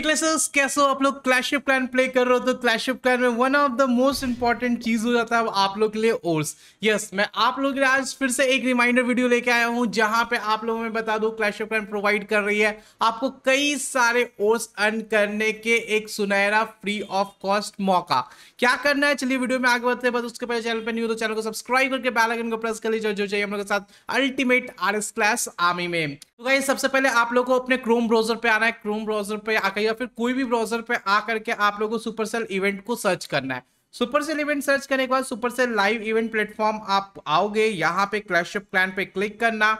क्लेसर्स कैसे हो आप लोग क्लैश ऑफ क्लैन प्ले कर रहे हो तो क्लैश ऑफ क्लैन में one of the most important चीज हो जाता है आप लोग के लिए ओर्स यस yes, मैं आप लोग के लिए आज फिर से एक रिमाइंडर वीडियो लेके आया हूँ जहां पे आप लोगों में बता दू क्लैश ऑफ क्लैन प्रोवाइड कर रही है आपको कई सारे ओर्स अर्न करने के एक सुनहरा फ्री ऑफ कॉस्ट मौका क्या करना है चलिए वीडियो में आगे बढ़ते हैं बस उसके पहले चैनल पर न्यू तो चैनल को सब्सक्राइब करके बेलाइकन को प्रेस कर लीजिए जो चाहिए हम लोग के साथ ultimate R S clash army में तो गाइस सबसे पहले आप लोगों को अपने क्रोम ब्राउजर पे आना है क्रोम ब्राउजर पे आकर या फिर कोई भी ब्राउजर पे आकर के आप लोगों को सुपर सेल इवेंट को सर्च करना है सुपर सेल इवेंट सर्च करने के बाद सुपरसेल लाइव इवेंट प्लेटफॉर्म आप आओगे यहाँ पे क्लैश ऑफ क्लैन पे क्लिक करना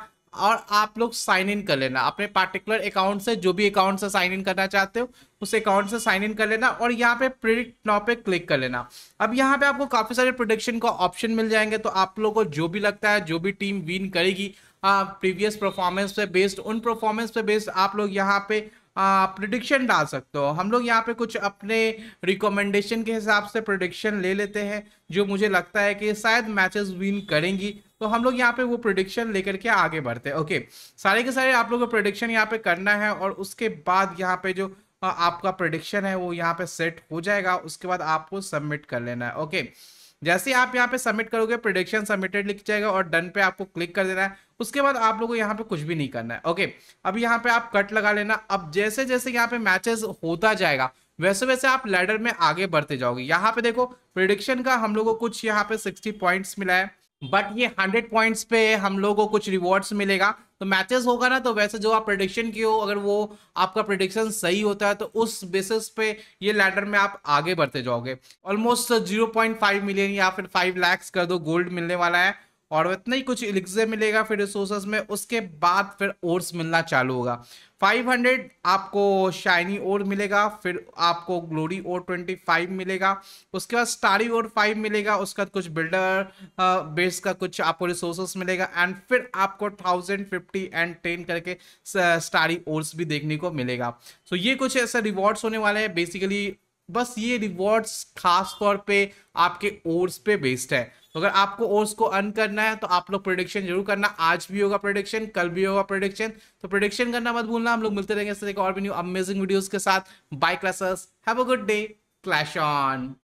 और आप लोग साइन इन कर लेना अपने पार्टिकुलर अकाउंट से जो भी अकाउंट से साइन इन करना चाहते हो उस अकाउंट से साइन इन कर लेना और यहाँ पे प्रिडिक्ट नाउ पे क्लिक कर लेना अब यहाँ पे आपको काफ़ी सारे प्रोडिक्शन का ऑप्शन मिल जाएंगे तो आप लोगों को जो भी लगता है जो भी टीम विन करेगी प्रीवियस परफॉर्मेंस पे बेस्ड उन परफॉर्मेंस पे बेस्ड आप लोग यहाँ पे प्रिडिक्शन डाल सकते हो हम लोग यहाँ पे कुछ अपने रिकमेंडेशन के हिसाब से प्रोडिक्शन ले लेते हैं जो मुझे लगता है कि शायद मैचेस विन करेंगी तो हम लोग यहाँ पे वो प्रोडिक्शन लेकर के आगे बढ़ते हैं ओके सारे के सारे आप लोगों को प्रोडिक्शन यहाँ पे करना है और उसके बाद यहाँ पे जो आपका प्रोडिक्शन है वो यहाँ पे सेट हो जाएगा उसके बाद आपको सबमिट कर लेना है ओके जैसे आप यहाँ पे सबमिट करोगे प्रोडिक्शन सबमिटेड लिख जाएगा और डन पे आपको क्लिक कर देना है उसके बाद आप लोगों को यहाँ पे कुछ भी नहीं करना है ओके अब यहाँ पे आप कट लगा लेना अब जैसे जैसे यहाँ पे मैचेस होता जाएगा वैसे वैसे आप लैडर में आगे बढ़ते जाओगे यहाँ पे देखो प्रोडिक्शन का हम लोग को कुछ यहाँ पे सिक्सटी पॉइंट्स मिला है बट ये हंड्रेड पॉइंट्स पे हम लोग को कुछ रिवॉर्ड्स मिलेगा तो मैचेस होगा ना तो वैसे जो आप प्रडिक्शन किए हो अगर वो आपका प्रडिक्शन सही होता है तो उस बेसिस पे ये लैडर में आप आगे बढ़ते जाओगे almost zero point five million या फिर फाइव लैक्स कर दो गोल्ड मिलने वाला है और इतना ही कुछ इलिक्जर मिलेगा फिर रिसोर्सेज में उसके बाद फिर ओर्स मिलना चालू होगा 500 आपको शाइनी ओर मिलेगा फिर आपको ग्लोरी ओर 25 मिलेगा उसके बाद स्टारी ओर 5 मिलेगा उसके बाद कुछ बिल्डर बेस का कुछ आपको रिसोर्सेस मिलेगा एंड फिर आपको 1050 एंड 10 करके स्टारी ओर्स भी देखने को मिलेगा सो so ये कुछ ऐसे रिवॉर्ड्स होने वाले हैं बेसिकली बस ये रिवॉर्ड्स खास तौर पर आपके ओर्स पे बेस्ड है तो अगर आपको ओस को अन करना है तो आप लोग प्रोडिक्शन जरूर करना आज भी होगा प्रोडिक्शन कल भी होगा प्रोडिक्शन तो प्रोडिक्शन करना मत भूलना हम लोग मिलते रहेंगे और भी न्यू अमेजिंग वीडियोज के साथ bye classes have a good day clash on